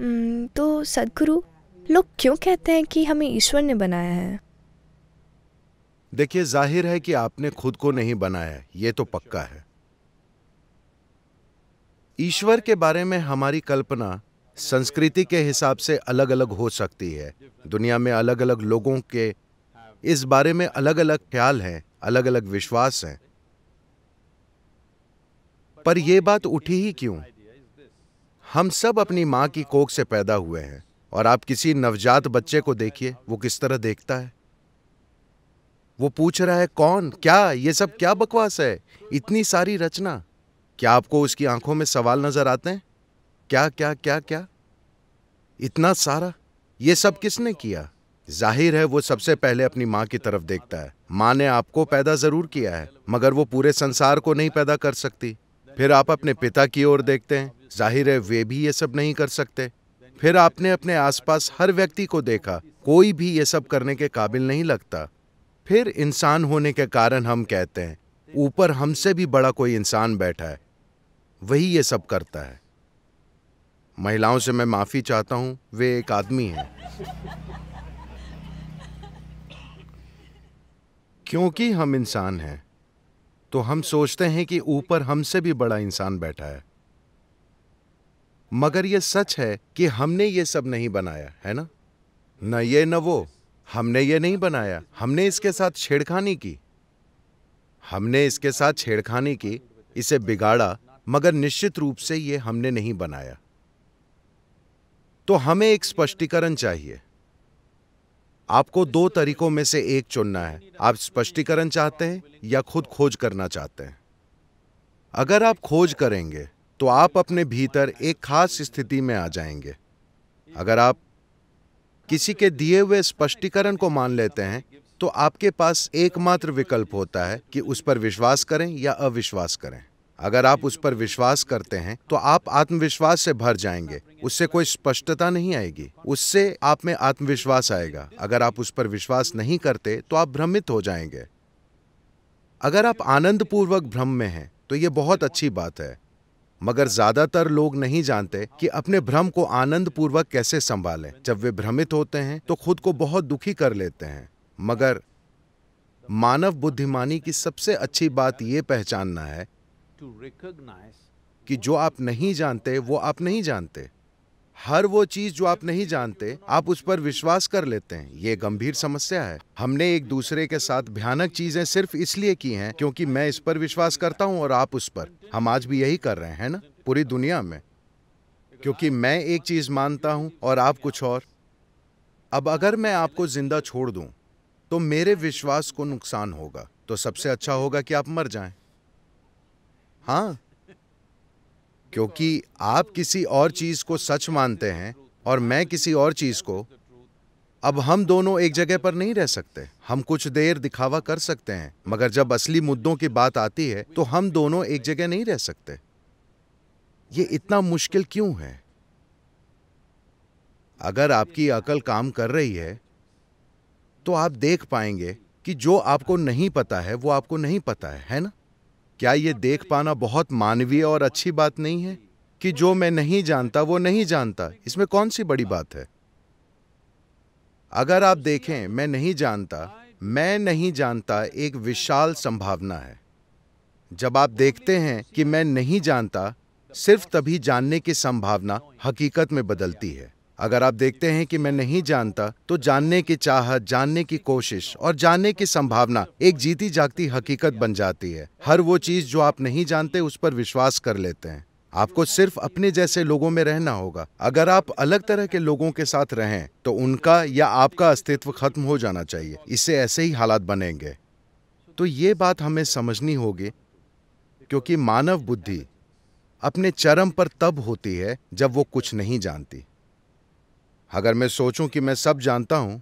हम्म, तो सदगुरु लोग क्यों कहते हैं कि हमें ईश्वर ने बनाया है देखिए जाहिर है कि आपने खुद को नहीं बनाया ये तो पक्का है ईश्वर के बारे में हमारी कल्पना संस्कृति के हिसाब से अलग अलग हो सकती है दुनिया में अलग अलग लोगों के इस बारे में अलग अलग ख्याल हैं अलग अलग विश्वास हैं पर यह बात उठी ही क्यों हम सब अपनी माँ की कोख से पैदा हुए हैं और आप किसी नवजात बच्चे को देखिए वो किस तरह देखता है वो पूछ रहा है कौन क्या ये सब क्या बकवास है इतनी सारी रचना क्या आपको उसकी आंखों में सवाल नजर आते हैं क्या क्या क्या क्या इतना सारा ये सब किसने किया जाहिर है वो सबसे पहले अपनी माँ की तरफ देखता है माँ ने आपको पैदा जरूर किया है मगर वो पूरे संसार को नहीं पैदा कर सकती फिर आप अपने पिता की ओर देखते हैं जाहिर है वे भी ये सब नहीं कर सकते फिर आपने अपने आसपास हर व्यक्ति को देखा कोई भी ये सब करने के काबिल नहीं लगता फिर इंसान होने के कारण हम कहते हैं ऊपर हमसे भी बड़ा कोई इंसान बैठा है वही ये सब करता है महिलाओं से मैं माफी चाहता हूं वे एक आदमी हैं क्योंकि हम इंसान हैं तो हम सोचते हैं कि ऊपर हमसे भी बड़ा इंसान बैठा है मगर ये सच है कि हमने ये सब नहीं बनाया है ना न ये न वो हमने ये नहीं बनाया हमने इसके साथ छेड़खानी की हमने इसके साथ छेड़खानी की इसे बिगाड़ा मगर निश्चित रूप से ये हमने नहीं बनाया तो हमें एक स्पष्टीकरण चाहिए आपको दो तरीकों में से एक चुनना है आप स्पष्टीकरण चाहते हैं या खुद खोज करना चाहते हैं अगर आप खोज करेंगे तो आप अपने भीतर एक खास स्थिति में आ जाएंगे अगर आप किसी के दिए हुए स्पष्टीकरण को मान लेते हैं तो आपके पास एकमात्र विकल्प होता है कि उस पर विश्वास करें या अविश्वास करें अगर आप उस पर विश्वास करते हैं तो आप आत्मविश्वास से भर जाएंगे उससे कोई स्पष्टता नहीं आएगी उससे आप में आत्मविश्वास आएगा अगर आप उस पर विश्वास नहीं करते तो आप भ्रमित हो जाएंगे अगर आप आनंदपूर्वक भ्रम में हैं तो ये बहुत अच्छी बात है मगर ज्यादातर लोग नहीं जानते कि अपने भ्रम को आनंद पूर्वक कैसे संभालें जब वे भ्रमित होते हैं तो खुद को बहुत दुखी कर लेते हैं मगर मानव बुद्धिमानी की सबसे अच्छी बात ये पहचानना है कि जो आप नहीं जानते वो आप नहीं जानते हर वो चीज जो आप नहीं जानते आप उस पर विश्वास कर लेते हैं ये गंभीर समस्या है हमने एक दूसरे के साथ भयानक चीजें सिर्फ इसलिए की हैं क्योंकि मैं इस पर विश्वास करता हूं और आप उस पर हम आज भी यही कर रहे हैं ना पूरी दुनिया में क्योंकि मैं एक चीज मानता हूं और आप कुछ और अब अगर मैं आपको जिंदा छोड़ दूं तो मेरे विश्वास को नुकसान होगा तो सबसे अच्छा होगा कि आप मर जाएं हाँ क्योंकि आप किसी और चीज़ को सच मानते हैं और मैं किसी और चीज़ को अब हम दोनों एक जगह पर नहीं रह सकते हम कुछ देर दिखावा कर सकते हैं मगर जब असली मुद्दों की बात आती है तो हम दोनों एक जगह नहीं रह सकते ये इतना मुश्किल क्यों है अगर आपकी अकल काम कर रही है तो आप देख पाएंगे कि जो आपको नहीं पता है वो आपको नहीं पता है है ना क्या ये देख पाना बहुत मानवीय और अच्छी बात नहीं है कि जो मैं नहीं जानता वो नहीं जानता इसमें कौन सी बड़ी बात है अगर आप देखें मैं नहीं जानता मैं नहीं जानता एक विशाल संभावना है जब आप देखते हैं कि मैं नहीं जानता सिर्फ तभी जानने की संभावना हकीकत में बदलती है अगर आप देखते हैं कि मैं नहीं जानता तो जानने की चाहत जानने की कोशिश और जानने की संभावना एक जीती जागती हकीकत बन जाती है हर वो चीज जो आप नहीं जानते उस पर विश्वास कर लेते हैं आपको सिर्फ अपने जैसे लोगों में रहना होगा अगर आप अलग तरह के लोगों के साथ रहें तो उनका या आपका अस्तित्व खत्म हो जाना चाहिए इससे ऐसे ही हालात बनेंगे तो ये बात हमें समझनी होगी क्योंकि मानव बुद्धि अपने चरम पर तब होती है जब वो कुछ नहीं जानती अगर मैं सोचूं कि मैं सब जानता हूं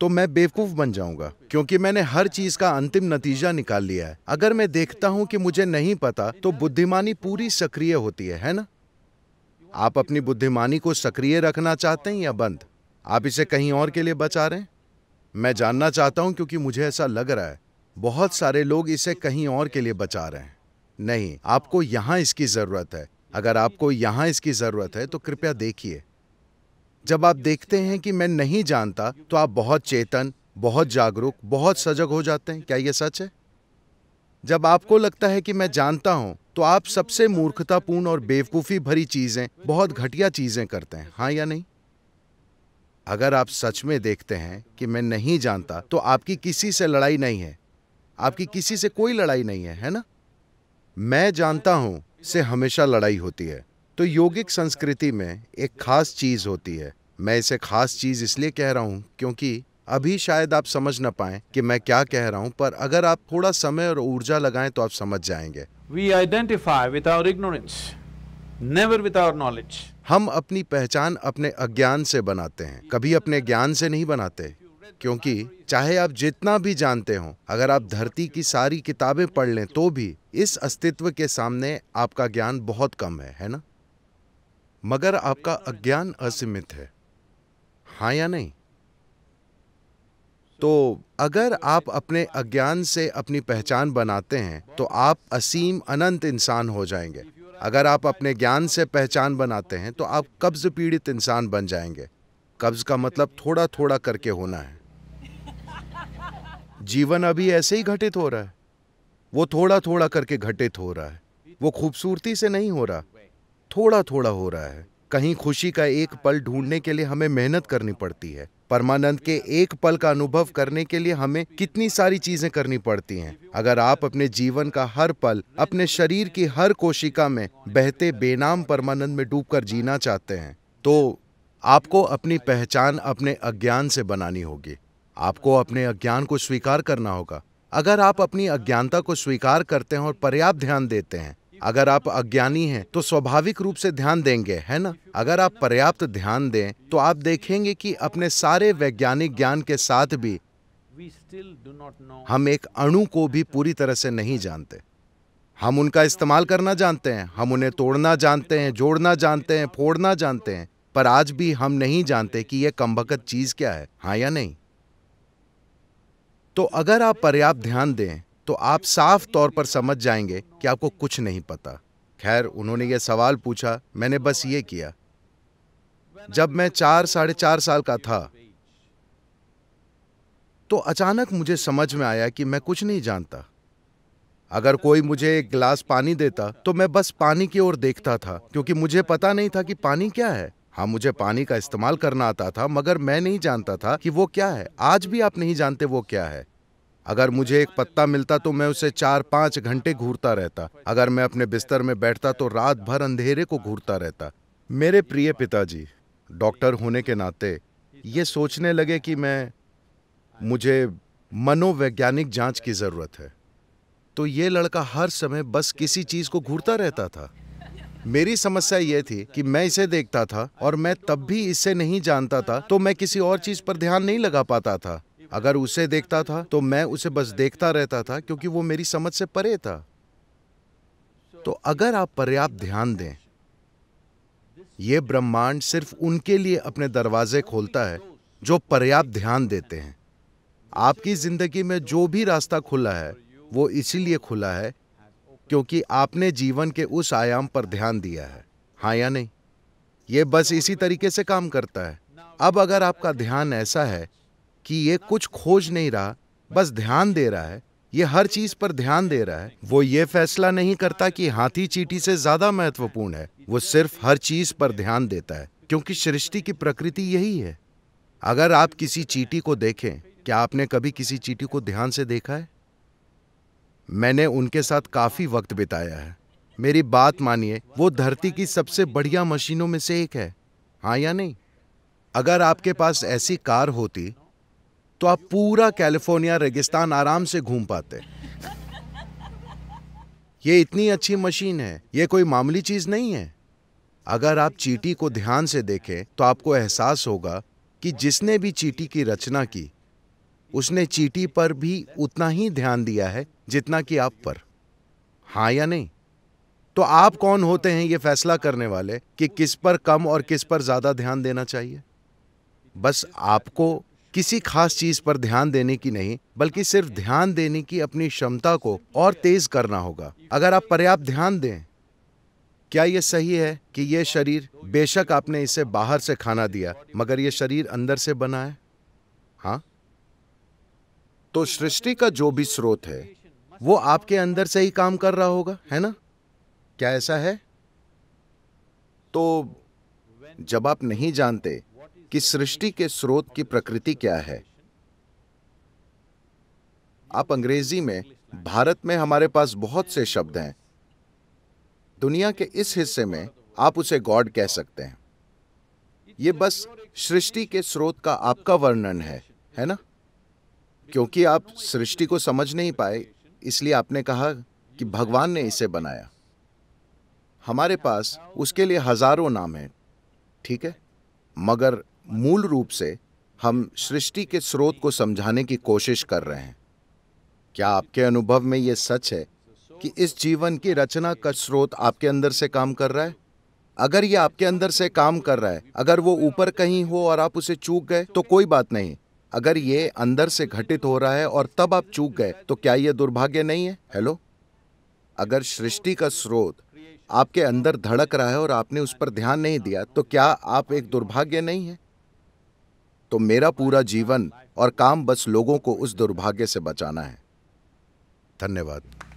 तो मैं बेवकूफ बन जाऊंगा क्योंकि मैंने हर चीज का अंतिम नतीजा निकाल लिया है अगर मैं देखता हूं कि मुझे नहीं पता तो बुद्धिमानी पूरी सक्रिय होती है है ना आप अपनी बुद्धिमानी को सक्रिय रखना चाहते हैं या बंद आप इसे कहीं और के लिए बचा रहे हैं मैं जानना चाहता हूं क्योंकि मुझे ऐसा लग रहा है बहुत सारे लोग इसे कहीं और के लिए बचा रहे हैं नहीं आपको यहां इसकी जरूरत है अगर आपको यहां इसकी जरूरत है तो कृपया देखिए जब आप देखते हैं कि मैं नहीं जानता तो आप बहुत चेतन बहुत जागरूक बहुत सजग हो जाते हैं क्या यह सच है जब आपको लगता है कि मैं जानता हूं तो आप सबसे मूर्खतापूर्ण और बेवकूफ़ी भरी चीज़ें बहुत घटिया चीज़ें करते हैं हाँ या नहीं अगर आप सच में देखते हैं कि मैं नहीं जानता तो आपकी किसी से लड़ाई नहीं है आपकी किसी से कोई लड़ाई नहीं है है ना मैं जानता हूं से हमेशा लड़ाई होती है तो योगिक संस्कृति में एक खास चीज़ होती है मैं इसे खास चीज़ इसलिए कह रहा हूँ क्योंकि अभी शायद आप समझ ना पाए कि मैं क्या कह रहा हूँ पर अगर आप थोड़ा समय और ऊर्जा लगाएं तो आप समझ जाएंगे we identify with our ignorance never with our knowledge हम अपनी पहचान अपने अज्ञान से बनाते हैं कभी अपने ज्ञान से नहीं बनाते क्योंकि चाहे आप जितना भी जानते हो अगर आप धरती की सारी किताबें पढ़ लें तो भी इस अस्तित्व के सामने आपका ज्ञान बहुत कम है है ना मगर आपका अज्ञान असीमित है हाँ या नहीं तो अगर आप अपने अज्ञान से अपनी पहचान बनाते हैं तो आप असीम अनंत इंसान हो जाएंगे अगर आप अपने ज्ञान से पहचान बनाते हैं तो आप कब्ज पीड़ित इंसान बन जाएंगे कब्ज का मतलब थोड़ा थोड़ा करके होना है जीवन अभी ऐसे ही घटित हो रहा है वो थोड़ा थोड़ा करके घटित हो रहा है वो खूबसूरती से नहीं हो रहा थोड़ा थोड़ा हो रहा है कहीं खुशी का एक पल ढूंढने के लिए हमें मेहनत करनी पड़ती है परमानंद के एक पल का अनुभव करने के लिए हमें कितनी सारी चीजें करनी पड़ती हैं अगर आप अपने जीवन का हर पल अपने शरीर की हर कोशिका में बहते बेनाम परमानंद में डूबकर जीना चाहते हैं तो आपको अपनी पहचान अपने अज्ञान से बनानी होगी आपको अपने अज्ञान को स्वीकार करना होगा अगर आप अपनी अज्ञानता को स्वीकार करते हैं और पर्याप्त ध्यान देते हैं अगर आप अज्ञानी हैं तो स्वाभाविक रूप से ध्यान देंगे है ना अगर आप पर्याप्त ध्यान दें तो आप देखेंगे कि अपने सारे वैज्ञानिक ज्ञान के साथ भी हम एक अणु को भी पूरी तरह से नहीं जानते हम उनका इस्तेमाल करना जानते हैं हम उन्हें तोड़ना जानते हैं जोड़ना जानते हैं फोड़ना जानते हैं पर आज भी हम नहीं जानते कि यह कंबकत चीज क्या है हाँ या नहीं तो अगर आप पर्याप्त ध्यान दें तो आप साफ तौर पर समझ जाएंगे कि आपको कुछ नहीं पता खैर उन्होंने यह सवाल पूछा मैंने बस ये किया जब मैं चार साढ़े चार साल का था तो अचानक मुझे समझ में आया कि मैं कुछ नहीं जानता अगर कोई मुझे एक गिलास पानी देता तो मैं बस पानी की ओर देखता था क्योंकि मुझे पता नहीं था कि पानी क्या है हाँ मुझे पानी का इस्तेमाल करना आता था मगर मैं नहीं जानता था कि वो क्या है आज भी आप नहीं जानते वो क्या है अगर मुझे एक पत्ता मिलता तो मैं उसे चार पाँच घंटे घूरता रहता अगर मैं अपने बिस्तर में बैठता तो रात भर अंधेरे को घूरता रहता मेरे प्रिय पिताजी डॉक्टर होने के नाते ये सोचने लगे कि मैं मुझे मनोवैज्ञानिक जांच की ज़रूरत है तो ये लड़का हर समय बस किसी चीज़ को घूरता रहता था मेरी समस्या ये थी कि मैं इसे देखता था और मैं तब भी इसे नहीं जानता था तो मैं किसी और चीज़ पर ध्यान नहीं लगा पाता था अगर उसे देखता था तो मैं उसे बस देखता रहता था क्योंकि वो मेरी समझ से परे था तो अगर आप पर्याप्त ध्यान दें यह ब्रह्मांड सिर्फ उनके लिए अपने दरवाजे खोलता है जो पर्याप्त ध्यान देते हैं आपकी जिंदगी में जो भी रास्ता खुला है वो इसीलिए खुला है क्योंकि आपने जीवन के उस आयाम पर ध्यान दिया है हाँ या नहीं ये बस इसी तरीके से काम करता है अब अगर आपका ध्यान ऐसा है कि ये कुछ खोज नहीं रहा बस ध्यान दे रहा है ये हर चीज पर ध्यान दे रहा है वो ये फैसला नहीं करता कि हाथी चीटी से ज्यादा महत्वपूर्ण है वो सिर्फ हर चीज पर ध्यान देता है क्योंकि सृष्टि की प्रकृति यही है अगर आप किसी चीटी को देखें क्या आपने कभी किसी चीटी को ध्यान से देखा है मैंने उनके साथ काफी वक्त बिताया है मेरी बात मानिए वो धरती की सबसे बढ़िया मशीनों में से एक है हाँ या नहीं अगर आपके पास ऐसी कार होती तो आप पूरा कैलिफोर्निया रेगिस्तान आराम से घूम पाते ये इतनी अच्छी मशीन है ये कोई मामूली चीज नहीं है अगर आप चीटी को ध्यान से देखें तो आपको एहसास होगा कि जिसने भी चीटी की रचना की उसने चीटी पर भी उतना ही ध्यान दिया है जितना कि आप पर हाँ या नहीं तो आप कौन होते हैं ये फैसला करने वाले कि किस पर कम और किस पर ज़्यादा ध्यान देना चाहिए बस आपको किसी खास चीज पर ध्यान देने की नहीं बल्कि सिर्फ ध्यान देने की अपनी क्षमता को और तेज करना होगा अगर आप पर्याप्त ध्यान दें क्या यह सही है कि यह शरीर बेशक आपने इसे बाहर से खाना दिया मगर यह शरीर अंदर से बना है हाँ तो सृष्टि का जो भी स्रोत है वो आपके अंदर से ही काम कर रहा होगा है ना क्या ऐसा है तो जब आप नहीं जानते कि सृष्टि के स्रोत की प्रकृति क्या है आप अंग्रेजी में भारत में हमारे पास बहुत से शब्द हैं दुनिया के इस हिस्से में आप उसे गॉड कह सकते हैं ये बस सृष्टि के स्रोत का आपका वर्णन है है ना क्योंकि आप सृष्टि को समझ नहीं पाए इसलिए आपने कहा कि भगवान ने इसे बनाया हमारे पास उसके लिए हजारों नाम हैं ठीक है मगर मूल रूप से हम सृष्टि के स्रोत को समझाने की कोशिश कर रहे हैं क्या आपके अनुभव में यह सच है कि इस जीवन की रचना का स्रोत आपके अंदर से काम कर रहा है अगर यह आपके अंदर से काम कर रहा है अगर वो ऊपर कहीं हो और आप उसे चूक गए तो कोई बात नहीं अगर ये अंदर से घटित हो रहा है और तब आप चूक गए तो क्या यह दुर्भाग्य नहीं है हेलो अगर सृष्टि का स्रोत आपके अंदर धड़क रहा है और आपने उस पर ध्यान नहीं दिया तो क्या आप एक दुर्भाग्य नहीं है तो मेरा पूरा जीवन और काम बस लोगों को उस दुर्भाग्य से बचाना है धन्यवाद